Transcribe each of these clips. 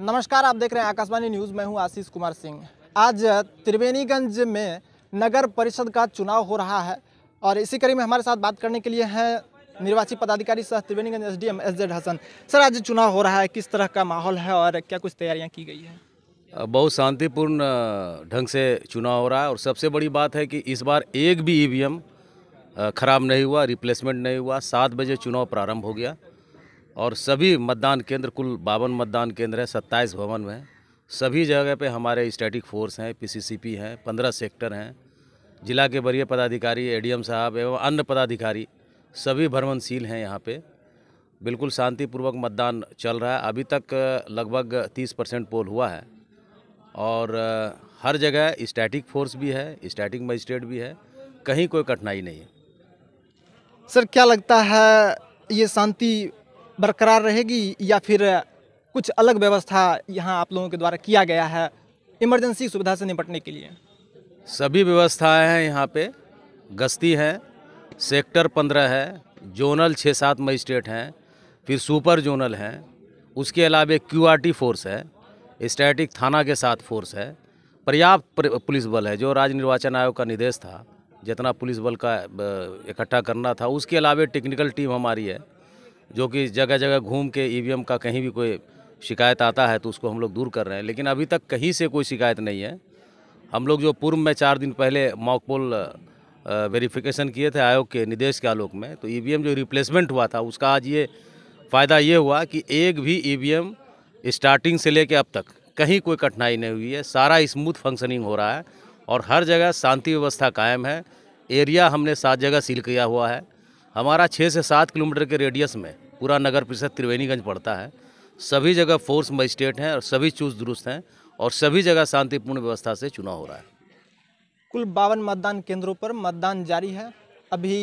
नमस्कार आप देख रहे हैं आकाशवाणी न्यूज़ मैं हूं आशीष कुमार सिंह आज त्रिवेणीगंज में नगर परिषद का चुनाव हो रहा है और इसी कड़ी में हमारे साथ बात करने के लिए हैं निर्वाचित पदाधिकारी सह Triveniganj S D M S Z Hasan sir आज चुनाव हो रहा है किस तरह का माहौल है और क्या कुछ तैयारियाँ की गई हैं बहुत शांतिपूर्ण ढंग से चुनाव हो रहा है और सबसे बड़ी बात है कि इस बार एक भी ई खराब नहीं हुआ रिप्लेसमेंट नहीं हुआ सात बजे चुनाव प्रारंभ हो गया और सभी मतदान केंद्र कुल बावन मतदान केंद्र हैं सत्ताईस भवन में सभी जगह पे हमारे स्टैटिक फोर्स हैं पीसीसीपी हैं पंद्रह सेक्टर हैं जिला के वरीय पदाधिकारी एडीएम साहब एवं अन्य पदाधिकारी सभी भ्रमणशील हैं यहाँ पे बिल्कुल शांतिपूर्वक मतदान चल रहा है अभी तक लगभग तीस परसेंट पोल हुआ है और हर जगह स्टैटिक फोर्स भी है स्टैटिक मजिस्ट्रेट भी है कहीं कोई कठिनाई नहीं है सर क्या लगता है ये शांति बरकरार रहेगी या फिर कुछ अलग व्यवस्था यहाँ आप लोगों के द्वारा किया गया है इमरजेंसी सुविधा से निपटने के लिए सभी व्यवस्थाएं हैं यहाँ पे गश्ती हैं सेक्टर पंद्रह है जोनल छः सात मजिस्ट्रेट हैं फिर सुपर जोनल हैं उसके अलावा क्यू आर टी फोर्स है स्टैटिक थाना के साथ फोर्स है पर्याप्त पुलिस बल है जो राज्य निर्वाचन आयोग का निर्देश था जितना पुलिस बल का इकट्ठा करना था उसके अलावा टेक्निकल टीम हमारी है जो कि जगह जगह घूम के ई e का कहीं भी कोई शिकायत आता है तो उसको हम लोग दूर कर रहे हैं लेकिन अभी तक कहीं से कोई शिकायत नहीं है हम लोग जो पूर्व में चार दिन पहले मॉक पोल वेरिफिकेशन किए थे आयोग के निर्देश के आलोक में तो ई e जो रिप्लेसमेंट हुआ था उसका आज ये फ़ायदा ये हुआ कि एक भी ई e स्टार्टिंग से लेकर अब तक कहीं कोई कठिनाई नहीं हुई है सारा स्मूथ फंक्शनिंग हो रहा है और हर जगह शांति व्यवस्था कायम है एरिया हमने सात जगह सील किया हुआ है हमारा छः से सात किलोमीटर के रेडियस में पूरा नगर परिषद त्रिवेणीगंज पड़ता है सभी जगह फोर्स मजिस्ट्रेट हैं और सभी चूज दुरुस्त हैं और सभी जगह शांतिपूर्ण व्यवस्था से चुनाव हो रहा है कुल बावन मतदान केंद्रों पर मतदान जारी है अभी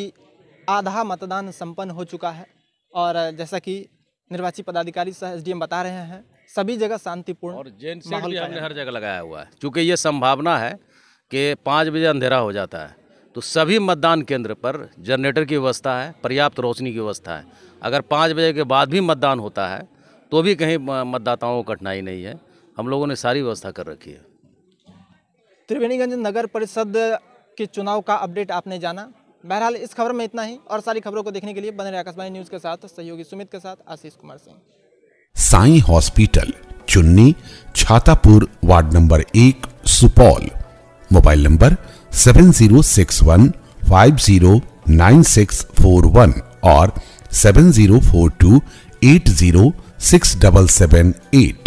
आधा मतदान संपन्न हो चुका है और जैसा कि निर्वाची पदाधिकारी सह एस बता रहे हैं सभी जगह शांतिपूर्ण और जैन हमने हर जगह लगाया हुआ है क्योंकि ये संभावना है कि पाँच बजे अंधेरा हो जाता है तो सभी मतदान केंद्र पर जनरेटर की व्यवस्था है पर्याप्त रोशनी की व्यवस्था है अगर पाँच बजे के बाद भी मतदान होता है तो भी कहीं मतदाताओं को कठिनाई नहीं है हम लोगों ने सारी व्यवस्था कर रखी है त्रिवेणीगंज नगर परिषद के चुनाव का अपडेट आपने जाना बहरहाल इस खबर में इतना ही और सारी खबरों को देखने के लिए बने रहे आकाशवाणी न्यूज के साथ सहयोगी सुमित के साथ Ashish Kumar Singh Sai hospital Chunni Chhatapur ward number एक सुपौल मोबाइल नंबर 7061 509641 or 7042 8067778.